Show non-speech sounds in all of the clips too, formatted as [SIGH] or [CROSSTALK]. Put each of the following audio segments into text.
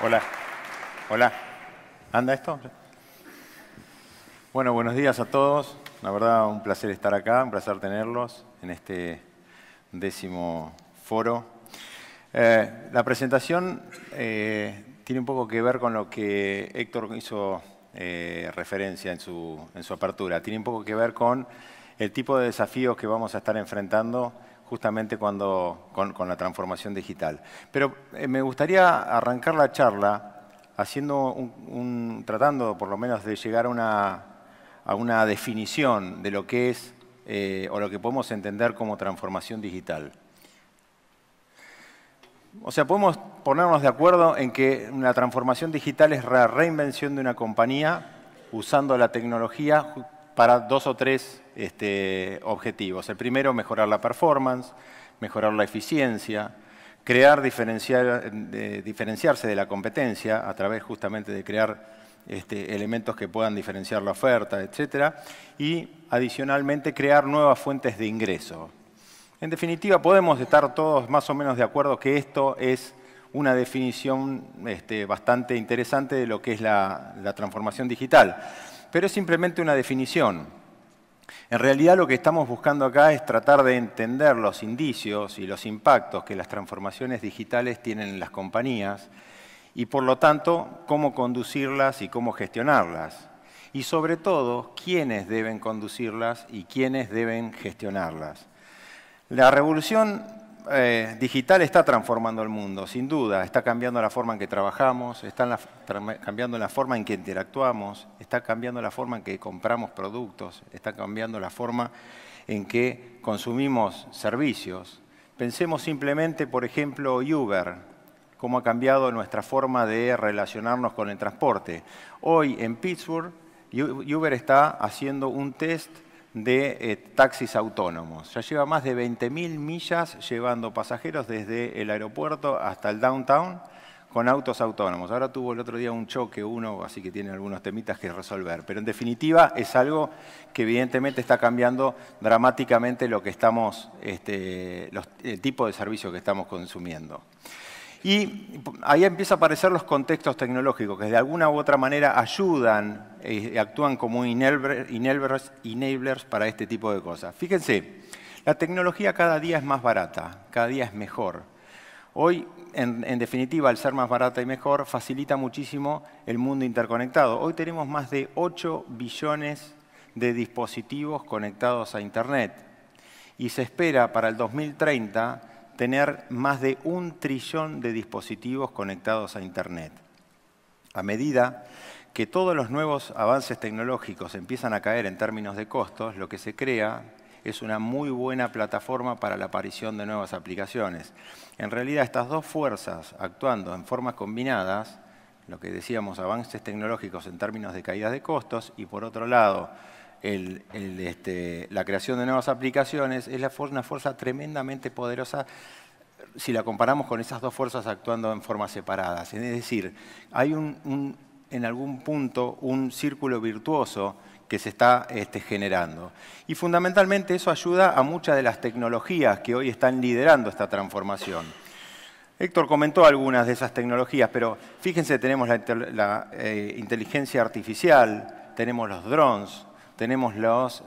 Hola. Hola. ¿Anda esto? Bueno, buenos días a todos. La verdad, un placer estar acá, un placer tenerlos en este décimo foro. Eh, la presentación eh, tiene un poco que ver con lo que Héctor hizo eh, referencia en su, en su apertura. Tiene un poco que ver con el tipo de desafíos que vamos a estar enfrentando justamente cuando, con, la transformación digital. Pero eh, me gustaría arrancar la charla haciendo un, tratando por lo menos de llegar a una, definición de lo que es eh, o lo que podemos entender como transformación digital. O sea, podemos ponernos de acuerdo en que una transformación digital es la reinvención de una compañía usando la tecnología para dos o tres este, objetivos. El primero, mejorar la performance, mejorar la eficiencia, crear, diferenciarse de la competencia a través justamente de crear este, elementos que puedan diferenciar la oferta, etc. Y adicionalmente crear nuevas fuentes de ingreso. En definitiva, podemos estar todos más o menos de acuerdo que esto es una definición este, bastante interesante de lo que es la transformación digital pero es simplemente una definición. En realidad lo que estamos buscando acá es tratar de entender los indicios y los impactos que las transformaciones digitales tienen en las compañías y por lo tanto cómo conducirlas y cómo gestionarlas. Y sobre todo, quiénes deben conducirlas y quiénes deben gestionarlas. La revolución eh, digital está transformando el mundo, sin duda. Está cambiando la forma en que trabajamos, está cambiando la forma en que interactuamos, está cambiando la forma en que compramos productos, está cambiando la forma en que consumimos servicios. Pensemos simplemente, por ejemplo, Uber, cómo ha cambiado nuestra forma de relacionarnos con el transporte. Hoy en Pittsburgh, Uber está haciendo un test de eh, taxis autónomos. Ya lleva más de 20.000 millas llevando pasajeros desde el aeropuerto hasta el downtown con autos autónomos. Ahora tuvo el otro día un choque uno, así que tiene algunos temitas que resolver. Pero en definitiva es algo que evidentemente está cambiando dramáticamente lo que estamos, este, los, el tipo de servicio que estamos consumiendo. Y ahí empiezan a aparecer los contextos tecnológicos, que de alguna u otra manera ayudan y eh, actúan como enablers, para este tipo de cosas. Fíjense, la tecnología cada día es más barata, cada día es mejor. Hoy, en, en definitiva, al ser más barata y mejor, facilita muchísimo el mundo interconectado. Hoy tenemos más de 8 billones de dispositivos conectados a Internet y se espera para el 2030 tener más de un trillón de dispositivos conectados a Internet. A medida que todos los nuevos avances tecnológicos empiezan a caer en términos de costos, lo que se crea es una muy buena plataforma para la aparición de nuevas aplicaciones. En realidad, estas dos fuerzas actuando en formas combinadas, lo que decíamos, avances tecnológicos en términos de caídas de costos, y por otro lado, el, este, la creación de nuevas aplicaciones es la una fuerza tremendamente poderosa si la comparamos con esas dos fuerzas actuando en formas separadas. Es decir, hay un, en algún punto un círculo virtuoso que se está este, generando. Y fundamentalmente eso ayuda a muchas de las tecnologías que hoy están liderando esta transformación. Héctor comentó algunas de esas tecnologías, pero fíjense, tenemos la, eh, inteligencia artificial, tenemos los drones, tenemos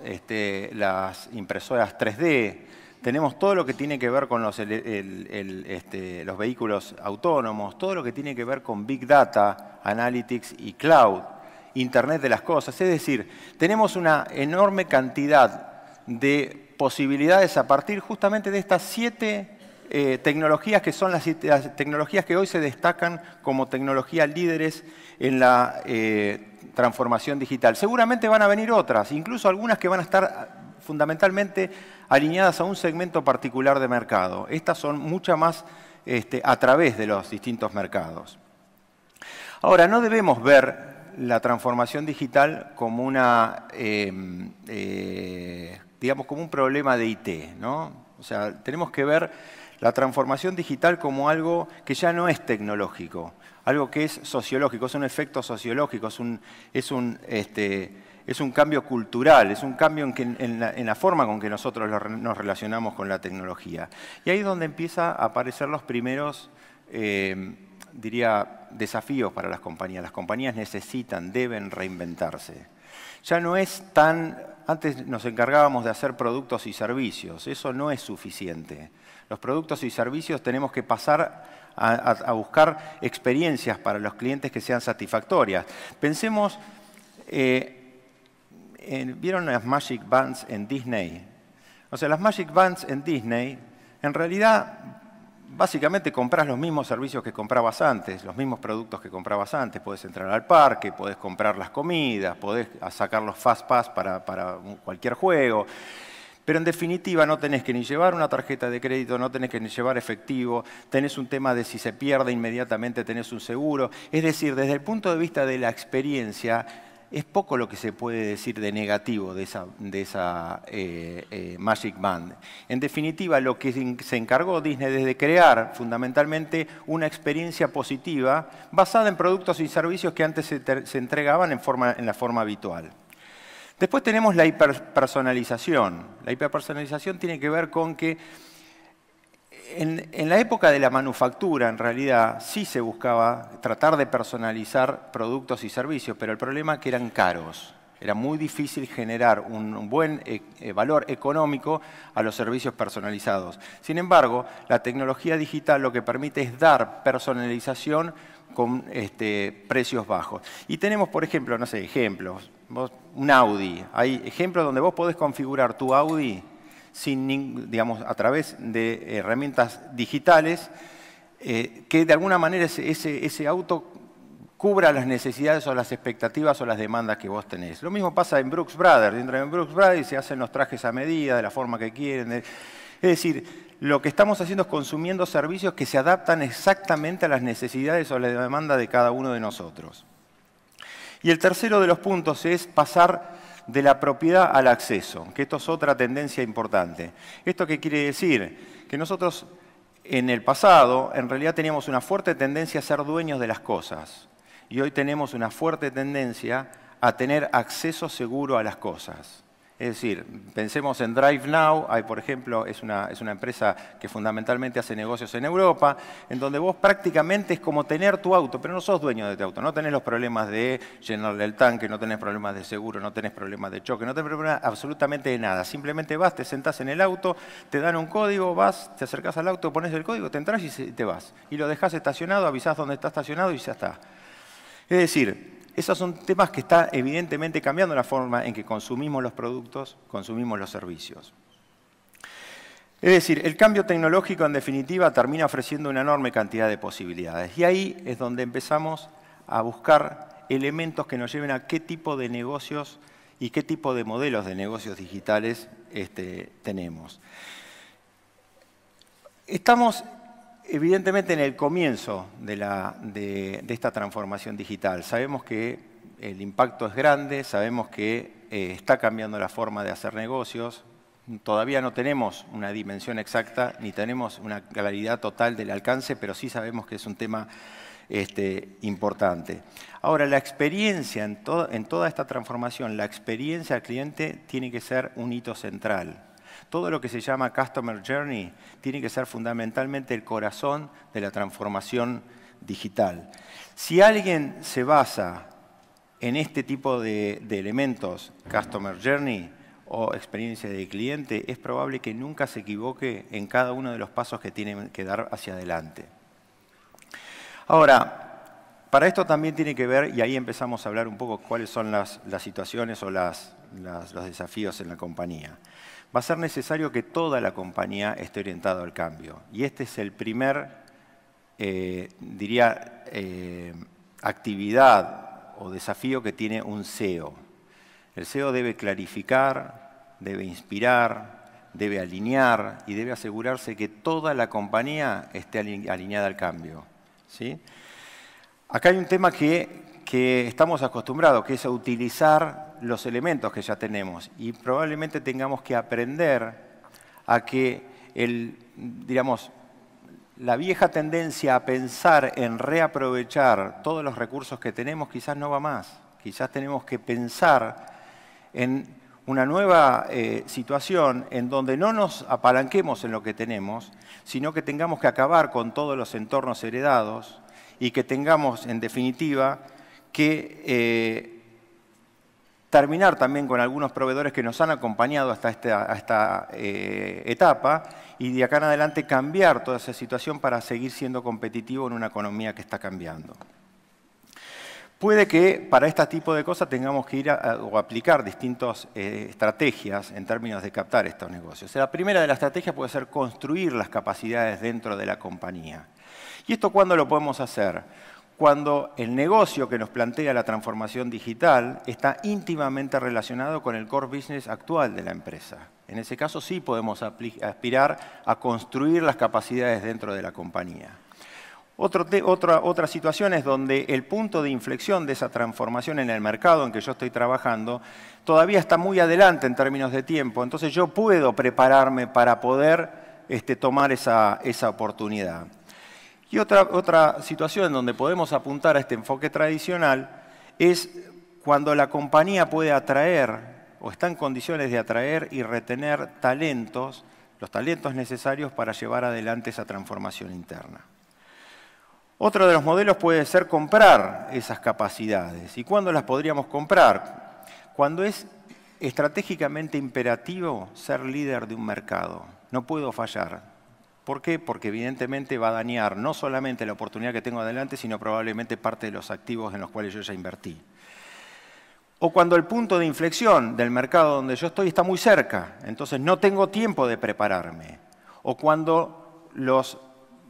este, las impresoras 3D, tenemos todo lo que tiene que ver con este, los, vehículos autónomos, todo lo que tiene que ver con Big Data, Analytics y Cloud, Internet de las Cosas. Es decir, tenemos una enorme cantidad de posibilidades a partir justamente de estas siete eh, tecnologías que son las, tecnologías que hoy se destacan como tecnologías líderes en la eh, transformación digital. Seguramente van a venir otras, incluso algunas que van a estar ah, fundamentalmente alineadas a un segmento particular de mercado. Estas son muchas más este, a través de los distintos mercados. Ahora, no debemos ver la transformación digital como una, em, eh, digamos, como un problema de IT, ¿no? O sea, tenemos que ver la transformación digital como algo que ya no es tecnológico, algo que es sociológico, es un efecto sociológico, es un, es un, este, es un cambio cultural, es un cambio en, la, forma con que nosotros nos relacionamos con la tecnología. Y ahí es donde empiezan a aparecer los primeros, eh, diría, desafíos para las compañías. Las compañías necesitan, deben reinventarse. Ya no es tan... Antes nos encargábamos de hacer productos y servicios, eso no es suficiente. Los productos y servicios tenemos que pasar a, buscar experiencias para los clientes que sean satisfactorias. Pensemos, eh, ¿vieron las Magic Bands en Disney? O sea, las Magic Bands en Disney, en realidad básicamente compras los mismos servicios que comprabas antes, los mismos productos que comprabas antes. Podés entrar al parque, podés comprar las comidas, podés sacar los fast pass para cualquier juego. Pero en definitiva no tenés que ni llevar una tarjeta de crédito, no tenés que ni llevar efectivo, tenés un tema de si se pierde inmediatamente tenés un seguro. Es decir, desde el punto de vista de la experiencia, es poco lo que se puede decir de negativo de esa, eh, eh, Magic Band. En definitiva, lo que se encargó Disney es crear fundamentalmente una experiencia positiva basada en productos y servicios que antes se, entregaban en la forma habitual. Después tenemos la hiperpersonalización. La hiperpersonalización tiene que ver con que en, la época de la manufactura, en realidad, sí se buscaba tratar de personalizar productos y servicios, pero el problema es que eran caros. Era muy difícil generar un buen eh, eh, valor económico a los servicios personalizados. Sin embargo, la tecnología digital lo que permite es dar personalización con este, precios bajos. Y tenemos, por ejemplo, no sé, ejemplos un Audi. Hay ejemplos donde vos podés configurar tu Audi sin, digamos, a través de herramientas digitales eh, que de alguna manera ese, auto cubra las necesidades o las expectativas o las demandas que vos tenés. Lo mismo pasa en Brooks Brothers. Dentro de Brooks Brothers se hacen los trajes a medida, de la forma que quieren. Es decir, lo que estamos haciendo es consumiendo servicios que se adaptan exactamente a las necesidades o a la demanda de cada uno de nosotros. Y el tercero de los puntos es pasar de la propiedad al acceso, que esto es otra tendencia importante. ¿Esto qué quiere decir? Que nosotros en el pasado en realidad teníamos una fuerte tendencia a ser dueños de las cosas y hoy tenemos una fuerte tendencia a tener acceso seguro a las cosas. Es decir, pensemos en DriveNow, hay, por ejemplo, es una, es una empresa que fundamentalmente hace negocios en Europa, en donde vos prácticamente es como tener tu auto, pero no sos dueño de tu auto, no tenés los problemas de llenarle el tanque, no tenés problemas de seguro, no tenés problemas de choque, no tenés problemas absolutamente de nada. Simplemente vas, te sentás en el auto, te dan un código, vas, te acercás al auto, pones el código, te entras y te vas. Y lo dejas estacionado, avisás dónde está estacionado y ya está. Es decir, esos son temas que están evidentemente cambiando la forma en que consumimos los productos, consumimos los servicios. Es decir, el cambio tecnológico en definitiva termina ofreciendo una enorme cantidad de posibilidades. Y ahí es donde empezamos a buscar elementos que nos lleven a qué tipo de negocios y qué tipo de modelos de negocios digitales este, tenemos. Estamos evidentemente en el comienzo de, esta transformación digital. Sabemos que el impacto es grande, sabemos que eh, está cambiando la forma de hacer negocios. Todavía no tenemos una dimensión exacta ni tenemos una claridad total del alcance, pero sí sabemos que es un tema este, importante. Ahora, la experiencia en toda esta transformación, la experiencia al cliente tiene que ser un hito central. Todo lo que se llama Customer Journey tiene que ser fundamentalmente el corazón de la transformación digital. Si alguien se basa en este tipo de, elementos, Customer Journey o experiencia de cliente, es probable que nunca se equivoque en cada uno de los pasos que tiene que dar hacia adelante. Ahora, para esto también tiene que ver, y ahí empezamos a hablar un poco cuáles son las, situaciones o los desafíos en la compañía. Va a ser necesario que toda la compañía esté orientada al cambio. Y este es el primer, eh, diría, eh, actividad o desafío que tiene un CEO. El CEO debe clarificar, debe inspirar, debe alinear y debe asegurarse que toda la compañía esté alineada al cambio. ¿sí? Acá hay un tema que, estamos acostumbrados, que es a utilizar los elementos que ya tenemos y probablemente tengamos que aprender a que el, la vieja tendencia a pensar en reaprovechar todos los recursos que tenemos quizás no va más. Quizás tenemos que pensar en una nueva eh, situación en donde no nos apalanquemos en lo que tenemos, sino que tengamos que acabar con todos los entornos heredados y que tengamos, en definitiva, que eh, terminar también con algunos proveedores que nos han acompañado hasta esta, eh, etapa y de acá en adelante cambiar toda esa situación para seguir siendo competitivo en una economía que está cambiando. Puede que para este tipo de cosas tengamos que ir a, o aplicar distintas eh, estrategias en términos de captar estos negocios. la primera de las estrategias puede ser construir las capacidades dentro de la compañía. ¿Y esto cuándo lo podemos hacer? Cuando el negocio que nos plantea la transformación digital está íntimamente relacionado con el core business actual de la empresa. En ese caso sí podemos aspirar a construir las capacidades dentro de la compañía. otra, situación es donde el punto de inflexión de esa transformación en el mercado en que yo estoy trabajando todavía está muy adelante en términos de tiempo, entonces yo puedo prepararme para poder este, tomar esa oportunidad. Y otra, situación en donde podemos apuntar a este enfoque tradicional es cuando la compañía puede atraer o está en condiciones de atraer y retener talentos, los talentos necesarios para llevar adelante esa transformación interna. Otro de los modelos puede ser comprar esas capacidades. ¿Y cuándo las podríamos comprar? Cuando es estratégicamente imperativo ser líder de un mercado. No puedo fallar. ¿Por qué? Porque evidentemente va a dañar no solamente la oportunidad que tengo adelante, sino probablemente parte de los activos en los cuales yo ya invertí. O cuando el punto de inflexión del mercado donde yo estoy está muy cerca, entonces no tengo tiempo de prepararme. O cuando los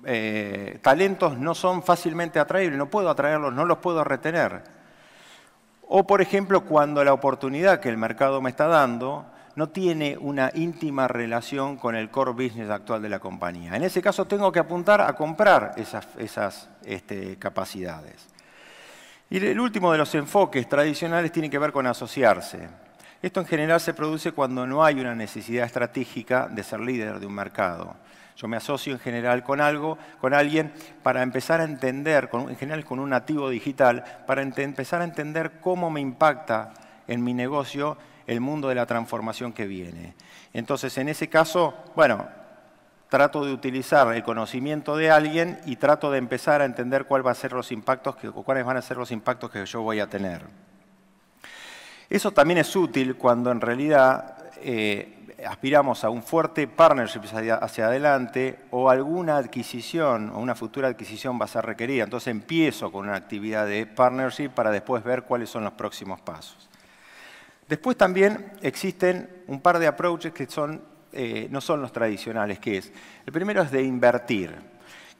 eh, talentos no son fácilmente atraíbles, no puedo atraerlos, no los puedo retener. O por ejemplo, cuando la oportunidad que el mercado me está dando no tiene una íntima relación con el core business actual de la compañía. En ese caso tengo que apuntar a comprar esas, este, capacidades. Y el último de los enfoques tradicionales tiene que ver con asociarse. Esto en general se produce cuando no hay una necesidad estratégica de ser líder de un mercado. Yo me asocio en general con algo, con alguien, para empezar a entender, en general con un nativo digital, para empezar a entender cómo me impacta en mi negocio el mundo de la transformación que viene. Entonces, en ese caso, bueno, trato de utilizar el conocimiento de alguien y trato de empezar a entender a ser los impactos cuáles van a ser los impactos que yo voy a tener. Eso también es útil cuando en realidad eh, aspiramos a un fuerte partnership hacia adelante o alguna adquisición o una futura adquisición va a ser requerida. Entonces empiezo con una actividad de partnership para después ver cuáles son los próximos pasos. Después también existen un par de approaches que son, eh, no son los tradicionales, que es, el primero es de invertir,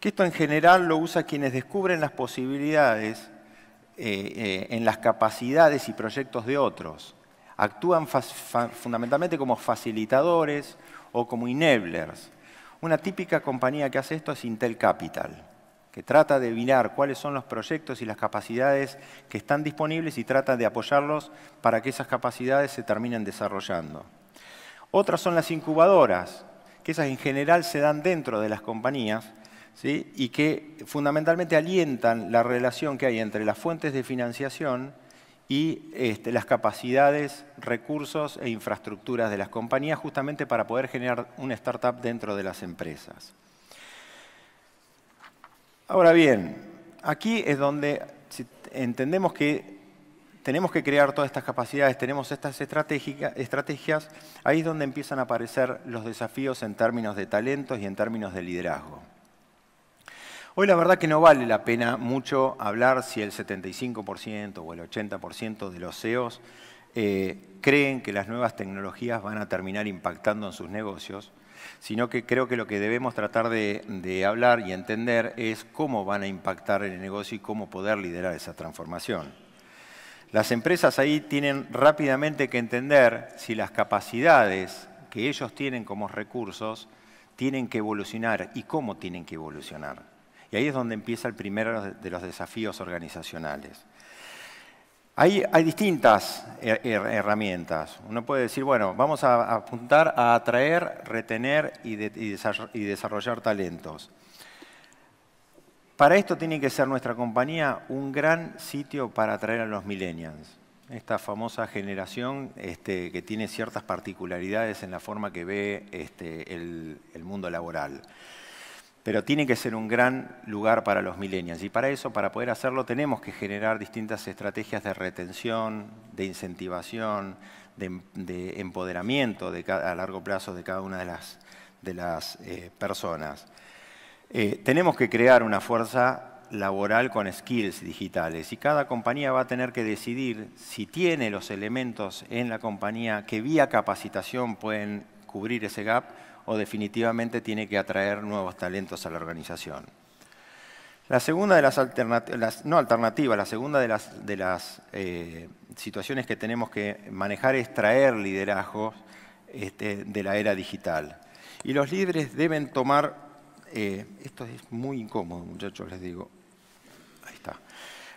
que esto en general lo usa quienes descubren las posibilidades eh, eh, en las capacidades y proyectos de otros. Actúan fundamentalmente como facilitadores o como enablers. Una típica compañía que hace esto es Intel Capital que trata de mirar cuáles son los proyectos y las capacidades que están disponibles y trata de apoyarlos para que esas capacidades se terminen desarrollando. Otras son las incubadoras, que esas en general se dan dentro de las compañías y que fundamentalmente alientan la relación que hay entre las fuentes de financiación y este, las capacidades, recursos e infraestructuras de las compañías justamente para poder generar una startup dentro de las empresas. Ahora bien, aquí es donde entendemos que tenemos que crear todas estas capacidades, tenemos estas estrategias, ahí es donde empiezan a aparecer los desafíos en términos de talentos y en términos de liderazgo. Hoy la verdad que no vale la pena mucho hablar si el 75% o el 80% de los CEOs eh, creen que las nuevas tecnologías van a terminar impactando en sus negocios, sino que creo que lo que debemos tratar de, de hablar y entender es cómo van a impactar en el negocio y cómo poder liderar esa transformación. Las empresas ahí tienen rápidamente que entender si las capacidades que ellos tienen como recursos tienen que evolucionar y cómo tienen que evolucionar. Y ahí es donde empieza el primero de los desafíos organizacionales. Hay, distintas herramientas. Uno puede decir, bueno, vamos a apuntar a atraer, retener y, desarrollar talentos. Para esto tiene que ser nuestra compañía un gran sitio para atraer a los millennials, esta famosa generación este, que tiene ciertas particularidades en la forma que ve este, el mundo laboral pero tiene que ser un gran lugar para los millennials. Y para eso, para poder hacerlo, tenemos que generar distintas estrategias de retención, de incentivación, de, em-, empoderamiento a largo plazo de cada una de las, eh, personas. Eh, tenemos que crear una fuerza laboral con skills digitales y cada compañía va a tener que decidir si tiene los elementos en la compañía que vía capacitación pueden cubrir ese gap o definitivamente tiene que atraer nuevos talentos a la organización. La segunda de las alternativas, no alternativas, la segunda de las, de las eh, situaciones que tenemos que manejar es traer liderazgos este, de la era digital. Y los líderes deben tomar, eh, esto es muy incómodo muchachos, les digo, ahí está.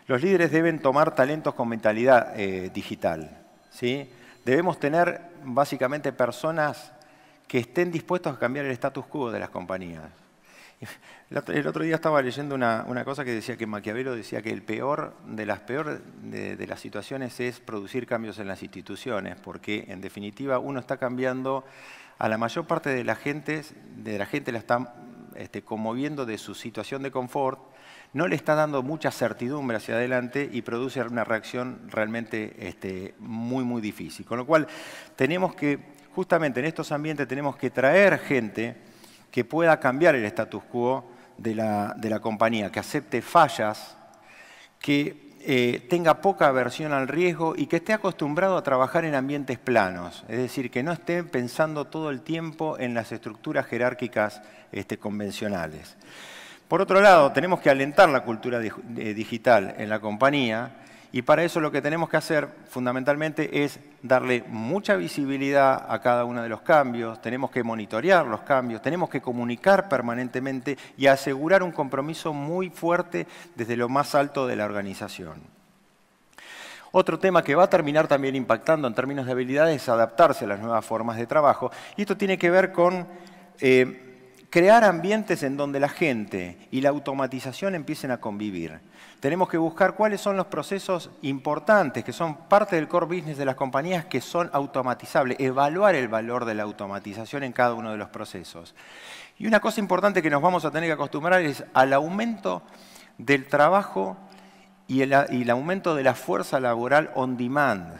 Los líderes deben tomar talentos con mentalidad eh, digital. ¿sí? Debemos tener básicamente personas que estén dispuestos a cambiar el status quo de las compañías. El otro día estaba leyendo una, cosa que decía que Maquiavelo decía que el peor de las peor de, las situaciones es producir cambios en las instituciones, porque en definitiva uno está cambiando a la mayor parte de la gente, de la gente la está este, conmoviendo de su situación de confort, no le está dando mucha certidumbre hacia adelante y produce una reacción realmente este, muy, muy difícil. Con lo cual, tenemos que justamente en estos ambientes tenemos que traer gente que pueda cambiar el status quo de la, compañía, que acepte fallas, que eh, tenga poca aversión al riesgo y que esté acostumbrado a trabajar en ambientes planos, es decir, que no esté pensando todo el tiempo en las estructuras jerárquicas este, convencionales. Por otro lado, tenemos que alentar la cultura eh, digital en la compañía, y para eso lo que tenemos que hacer fundamentalmente es darle mucha visibilidad a cada uno de los cambios, tenemos que monitorear los cambios, tenemos que comunicar permanentemente y asegurar un compromiso muy fuerte desde lo más alto de la organización. Otro tema que va a terminar también impactando en términos de habilidades es adaptarse a las nuevas formas de trabajo. Y esto tiene que ver con eh, crear ambientes en donde la gente y la automatización empiecen a convivir. Tenemos que buscar cuáles son los procesos importantes que son parte del core business de las compañías que son automatizables, evaluar el valor de la automatización en cada uno de los procesos. Y una cosa importante que nos vamos a tener que acostumbrar es al aumento del trabajo y el, aumento de la fuerza laboral on demand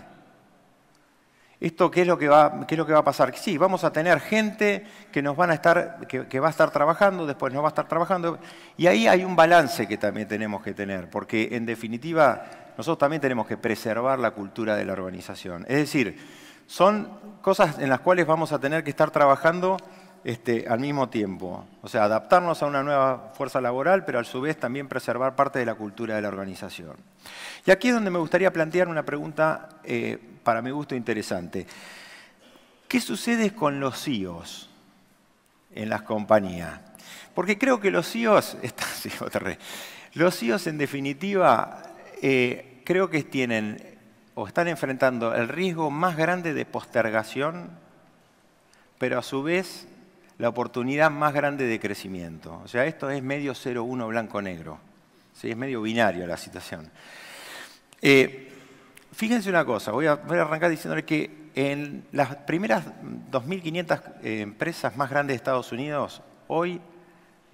¿Esto qué es, lo que va, qué es lo que va a pasar? Sí, vamos a tener gente que nos van a estar, que, va a estar trabajando, después no va a estar trabajando. Y ahí hay un balance que también tenemos que tener, porque en definitiva nosotros también tenemos que preservar la cultura de la organización. Es decir, son cosas en las cuales vamos a tener que estar trabajando este, al mismo tiempo. O sea, adaptarnos a una nueva fuerza laboral, pero a su vez también preservar parte de la cultura de la organización. Y aquí es donde me gustaría plantear una pregunta eh, para mi gusto interesante. ¿Qué sucede con los CEOs en las compañías? Porque creo que los CEOs, [LAUGHS] los CEOs en definitiva eh, creo que tienen o están enfrentando el riesgo más grande de postergación, pero a su vez la oportunidad más grande de crecimiento. O sea, esto es medio 0-1 blanco-negro. ¿sí? Es medio binario la situación. Eh, fíjense una cosa, voy a, voy a arrancar diciéndole que en las primeras 2.500 eh, empresas más grandes de Estados Unidos, hoy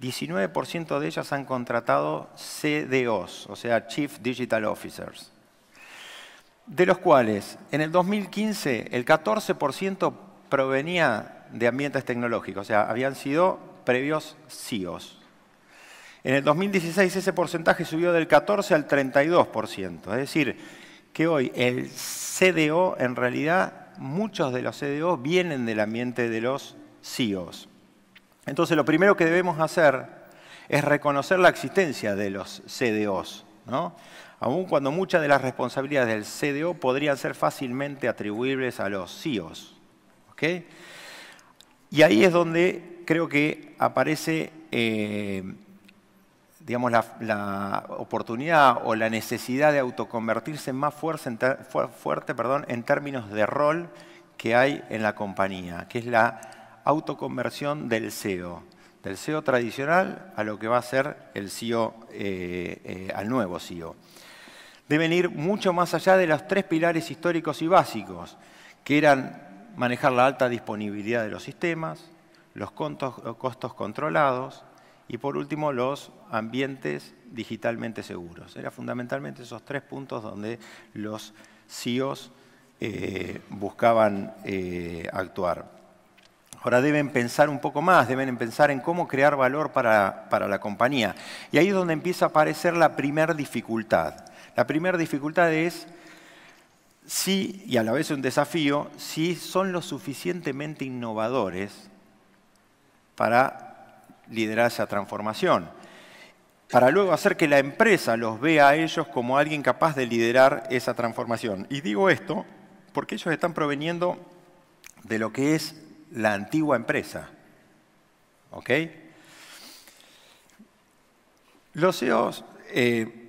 19% de ellas han contratado CDOs, o sea, Chief Digital Officers, de los cuales en el 2015 el 14% provenía de ambientes tecnológicos, o sea, habían sido previos CIOs. E en el 2016 ese porcentaje subió del 14 al 32%, es decir, que hoy el CDO, en realidad, muchos de los CDO vienen del ambiente de los CIOs. E Entonces, lo primero que debemos hacer es reconocer la existencia de los CDOs, ¿no? aun cuando muchas de las responsabilidades del CDO podrían ser fácilmente atribuibles a los CIOs. E y ahí es donde creo que aparece, eh, digamos, la, oportunidad o la necesidad de autoconvertirse más fuerte perdón, en términos de rol que hay en la compañía, que es la autoconversión del CEO, del CEO tradicional a lo que va a ser el CEO, eh, eh, al nuevo CEO. Deben ir mucho más allá de los tres pilares históricos y básicos, que eran manejar la alta disponibilidad de los sistemas, los costos controlados y por último los ambientes digitalmente seguros. Era fundamentalmente esos tres puntos donde los CIOs e eh, buscaban eh, actuar. Ahora deben pensar un poco más, deben pensar en cómo crear valor para, para la compañía. Y ahí es donde empieza a aparecer la primera dificultad. La primera dificultad es sí, y a la vez un desafío, si son lo suficientemente innovadores para liderar esa transformación. Para luego hacer que la empresa los vea a ellos como alguien capaz de liderar esa transformación. Y digo esto porque ellos están proveniendo de lo que es la antigua empresa. ¿Ok? Los CEOs eh,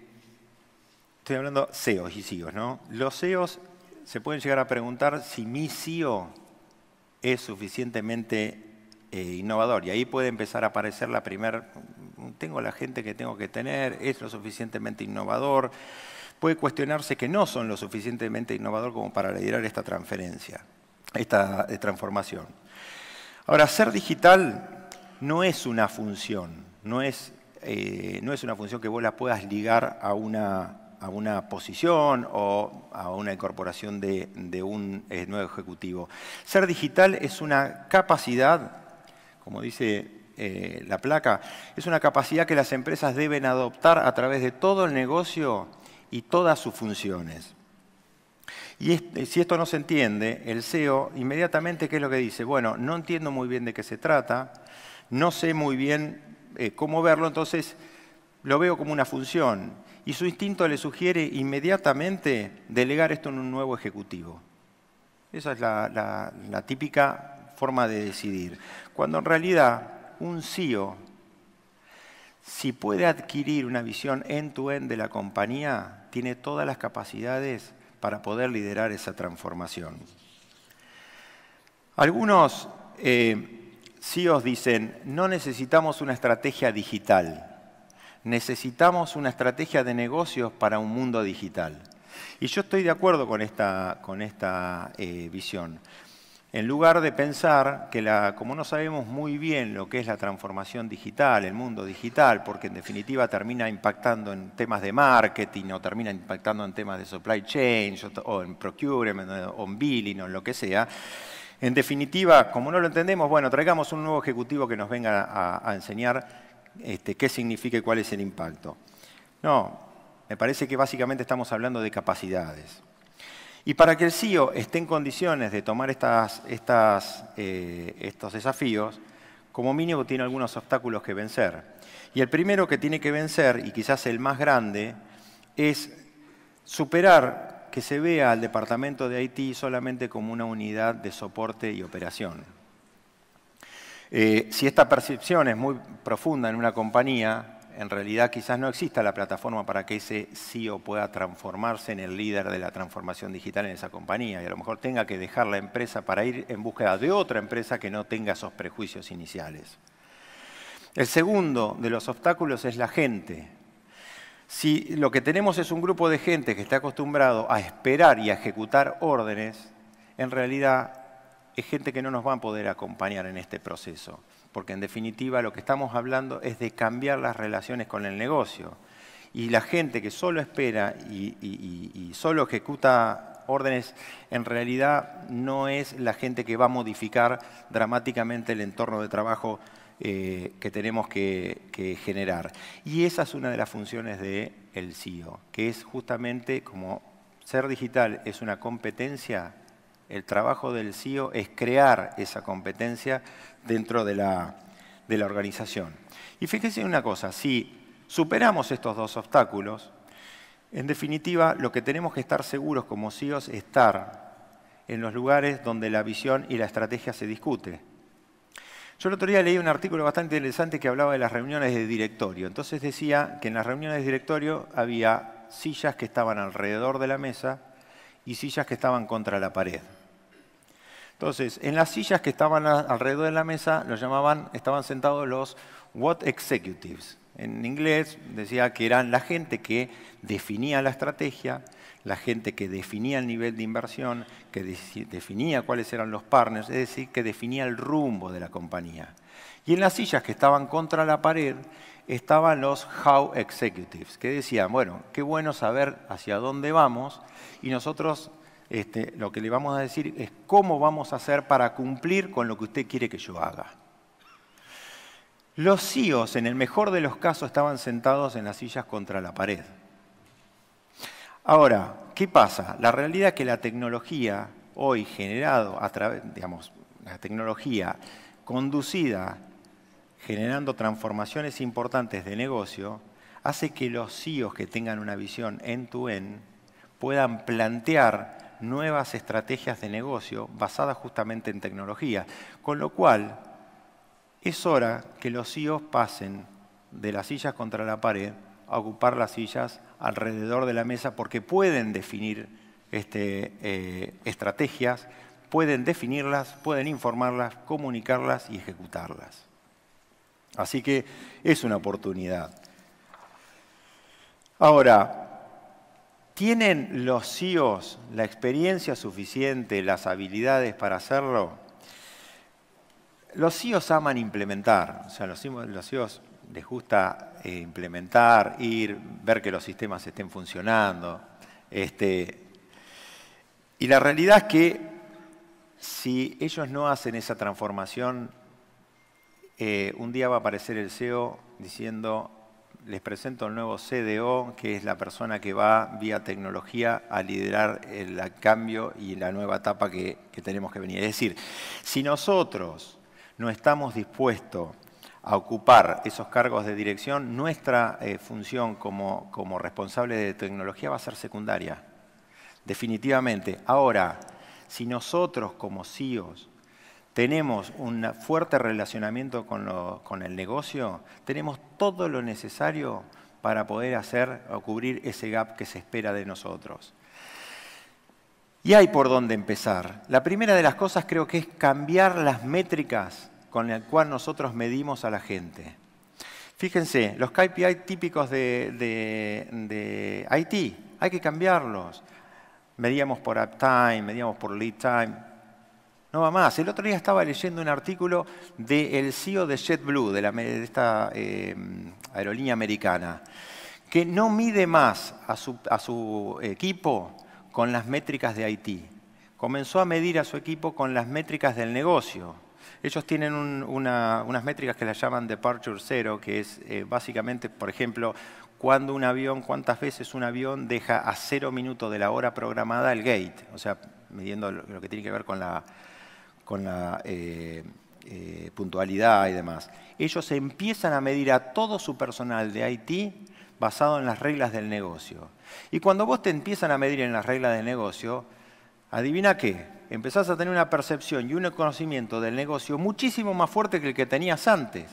Estoy hablando CEOs y CEOs, ¿no? Los CEOs se pueden llegar a preguntar si mi CEO es suficientemente eh, innovador. Y ahí puede empezar a aparecer la primera, tengo la gente que tengo que tener, es lo suficientemente innovador. Puede cuestionarse que no son lo suficientemente innovador como para liderar esta transferencia, esta eh, transformación. Ahora, ser digital no es una función, no es, eh, no es una función que vos la puedas ligar a una a una posición o a una incorporación de, un eh, nuevo ejecutivo. Ser digital es una capacidad, como dice eh, la placa, es una capacidad que las empresas deben adoptar a través de todo el negocio y todas sus funciones. Y eh, si esto no se entiende, el CEO inmediatamente, ¿qué es lo que dice? Bueno, no entiendo muy bien de qué se trata, no sé muy bien cómo verlo, entonces lo veo como una función y su instinto le sugiere inmediatamente delegar esto en un nuevo ejecutivo. Esa es la, típica forma de decidir. Cuando en realidad un CEO, si puede adquirir una visión end-to-end de la compañía, tiene todas las capacidades para poder liderar esa transformación. Algunos eh, CEOs dicen, no necesitamos una estrategia digital necesitamos una estrategia de negocios para un mundo digital. Y yo estoy de acuerdo con esta, con esta eh, visión. En lugar de pensar que la, como no sabemos muy bien lo que es la transformación digital, el mundo digital, porque en definitiva termina impactando en temas de marketing o termina impactando en temas de supply chain o en procurement o en billing o en lo que sea, en definitiva, como no lo entendemos, bueno, traigamos un nuevo ejecutivo que nos venga a enseñar este, qué significa y cuál es el impacto. No, me parece que básicamente estamos hablando de capacidades. Y para que el CIO e esté en condiciones de tomar estas, eh, estos desafíos, como mínimo tiene algunos obstáculos que vencer. Y el primero que tiene que vencer, y quizás el más grande, es superar que se vea al departamento de Haití solamente como una unidad de soporte y operación. Eh, si esta percepción es muy profunda en una compañía, en realidad quizás no exista la plataforma para que ese CEO pueda transformarse en el líder de la transformación digital en esa compañía y a lo mejor tenga que dejar la empresa para ir en búsqueda de otra empresa que no tenga esos prejuicios iniciales. El segundo de los obstáculos es la gente. Si lo que tenemos es un grupo de gente que está acostumbrado a esperar y a ejecutar órdenes, en realidad es gente que no nos va a poder acompañar en este proceso, porque en definitiva lo que estamos hablando es de cambiar las relaciones con el negocio. Y la gente que solo espera y, solo ejecuta órdenes, en realidad no es la gente que va a modificar dramáticamente el entorno de trabajo eh, que tenemos que, generar. Y esa es una de las funciones del el CEO, que es justamente como ser digital es una competencia, el trabajo del CEO es crear esa competencia dentro de la, organización. Y fíjense una cosa, si superamos estos dos obstáculos, en definitiva, lo que tenemos que estar seguros como CEOs es estar en los lugares donde la visión y la estrategia se discute. Yo el otro día leí un artículo bastante interesante que hablaba de las reuniones de directorio. Entonces decía que en las reuniones de directorio había sillas que estaban alrededor de la mesa y sillas que estaban contra la pared. Entonces, en las sillas que estaban alrededor de la mesa, los llamaban, estaban sentados los what executives. En inglés decía que eran la gente que definía la estrategia, la gente que definía el nivel de inversión, que definía cuáles eran los partners, es decir, que definía el rumbo de la compañía. Y en las sillas que estaban contra la pared estaban los how executives, que decían, bueno, qué bueno saber hacia dónde vamos y nosotros este, lo que le vamos a decir es cómo vamos a hacer para cumplir con lo que usted quiere que yo haga. Los CEOs, en el mejor de los casos, estaban sentados en las sillas contra la pared. Ahora, ¿qué pasa? La realidad es que la tecnología hoy generada, a través, digamos, la tecnología conducida generando transformaciones importantes de negocio, hace que los CEOs que tengan una visión end to -end puedan plantear nuevas estrategias de negocio basadas justamente en tecnología. Con lo cual, es hora que los CEOs pasen de las sillas contra la pared a ocupar las sillas alrededor de la mesa porque pueden definir este, eh, estrategias, pueden definirlas, pueden informarlas, comunicarlas y ejecutarlas. Así que es una oportunidad. Ahora, ¿Tienen los CIOs la experiencia suficiente, las habilidades para hacerlo? Los CIOs aman implementar, o sea, los CIOs, los les gusta eh, implementar, ir, ver que los sistemas estén funcionando. Este, y la realidad es que si ellos no hacen esa transformación, eh, un día va a aparecer el CEO diciendo, les presento al nuevo CDO, que es la persona que va vía tecnología a liderar el cambio y la nueva etapa que, tenemos que venir. Es decir, si nosotros no estamos dispuestos a ocupar esos cargos de dirección, nuestra eh, función como, como responsable de tecnología va a ser secundaria, definitivamente. Ahora, si nosotros como CEOs tenemos un fuerte relacionamiento con, el negocio, tenemos todo lo necesario para poder hacer o cubrir ese gap que se espera de nosotros. Y hay por dónde empezar. La primera de las cosas creo que es cambiar las métricas con las cuales nosotros medimos a la gente. Fíjense, los KPI típicos de, de IT, hay que cambiarlos. Medíamos por uptime, medíamos por lead time, no va más. El otro día estaba leyendo un artículo del CEO de JetBlue, de, la, esta eh, aerolínea americana, que no mide más a su, equipo con las métricas de Haití. Comenzó a medir a su equipo con las métricas del negocio. Ellos tienen unas métricas que las llaman departure zero, que es eh, básicamente, por ejemplo, cuando un avión, cuántas veces un avión deja a cero minutos de la hora programada el gate, o sea, midiendo lo que tiene que ver con la, con la eh, eh, puntualidad y demás. Ellos empiezan a medir a todo su personal de IT basado en las reglas del negocio. Y cuando vos te empiezan a medir en las reglas del negocio, adivina qué, empezás a tener una percepción y un conocimiento del negocio muchísimo más fuerte que el que tenías antes.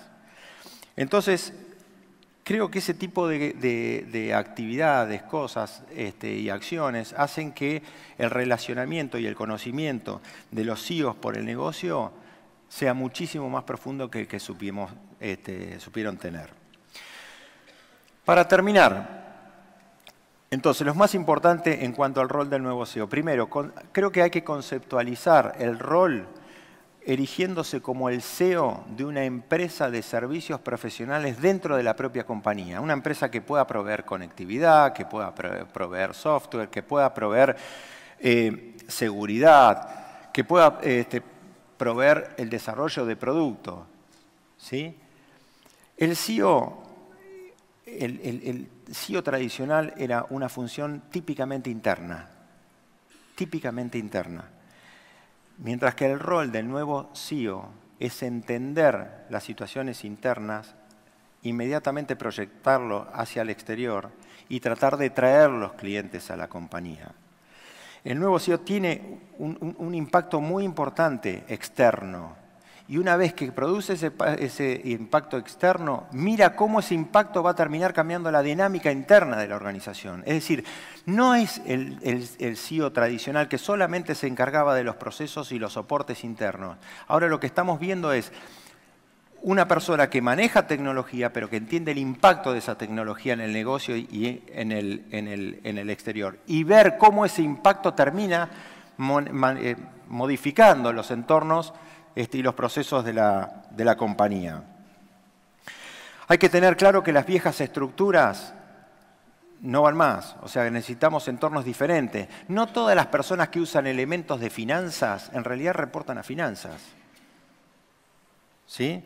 Entonces, creo que ese tipo de, actividades, cosas este, y acciones hacen que el relacionamiento y el conocimiento de los CEOs por el negocio sea muchísimo más profundo que el que supimos, este, supieron tener. Para terminar, entonces, lo más importante en cuanto al rol del nuevo CEO. Primero, creo que hay que conceptualizar el rol erigiéndose como el CEO de una empresa de servicios profesionales dentro de la propia compañía, una empresa que pueda proveer conectividad, que pueda proveer software, que pueda proveer eh, seguridad, que pueda este, proveer el desarrollo de productos. ¿sí? El CEO, el CEO tradicional era una función típicamente interna, típicamente interna. Mientras que el rol del nuevo CEO es entender las situaciones internas, inmediatamente proyectarlo hacia el exterior y tratar de traer los clientes a la compañía. El nuevo CEO tiene un, un impacto muy importante externo, y una vez que produce ese, impacto externo, mira cómo ese impacto va a terminar cambiando la dinámica interna de la organización. Es decir, no es el, CEO tradicional que solamente se encargaba de los procesos y los soportes internos. Ahora lo que estamos viendo es una persona que maneja tecnología, pero que entiende el impacto de esa tecnología en el negocio y en el, exterior. Y ver cómo ese impacto termina eh, modificando los entornos este, y los procesos de la, de la compañía. Hay que tener claro que las viejas estructuras no van más, o sea, necesitamos entornos diferentes. No todas las personas que usan elementos de finanzas en realidad reportan a finanzas. ¿Sí?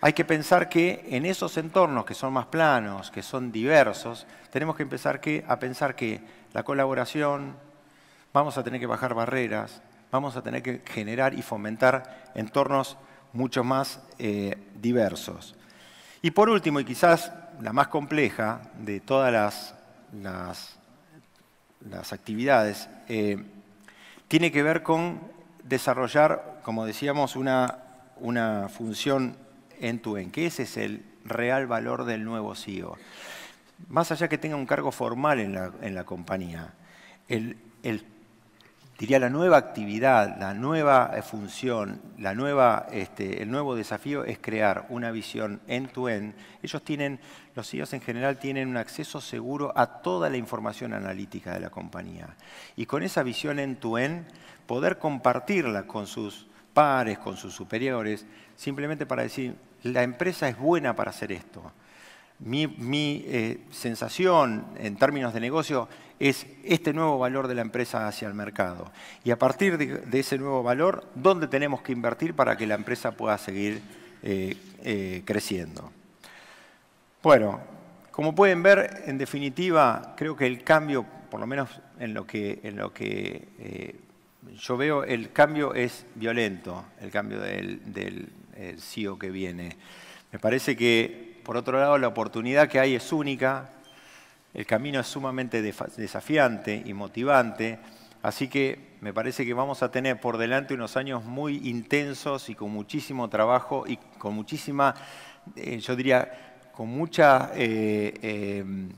Hay que pensar que en esos entornos que son más planos, que son diversos, tenemos que empezar que, a pensar que la colaboración, vamos a tener que bajar barreras, vamos a tener que generar y fomentar entornos mucho más eh, diversos. Y por último, y quizás la más compleja de todas las, las, actividades, eh, tiene que ver con desarrollar, como decíamos, una, una función en tu en, que ese es el real valor del nuevo CEO. Más allá que tenga un cargo formal en la, compañía, el, el diría, la nueva actividad, la nueva eh, función, este, el nuevo desafío es crear una visión end-to-end. Ellos tienen, los CEOs en general tienen un acceso seguro a toda la información analítica de la compañía. Y con esa visión end to -end, poder compartirla con sus pares, con sus superiores, simplemente para decir, la empresa es buena para hacer esto mi, eh, sensación en términos de negocio es este nuevo valor de la empresa hacia el mercado. Y a partir de, ese nuevo valor, ¿dónde tenemos que invertir para que la empresa pueda seguir eh, eh, creciendo? Bueno, como pueden ver, en definitiva, creo que el cambio, por lo menos en lo que, en lo que yo veo, el cambio es violento, el cambio del, del CEO que viene. Me parece que por otro lado, la oportunidad que hay es única, el camino es sumamente desafiante y motivante, así que me parece que vamos a tener por delante unos años muy intensos y con muchísimo trabajo y con muchísima, eh, yo diría, con mucha eh, eh,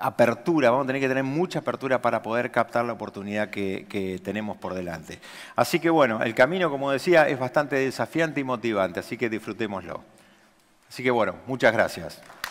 apertura, vamos a tener que tener mucha apertura para poder captar la oportunidad que, tenemos por delante. Así que bueno, el camino, como decía, es bastante desafiante y motivante, así que disfrutémoslo. Así que bueno, muchas gracias.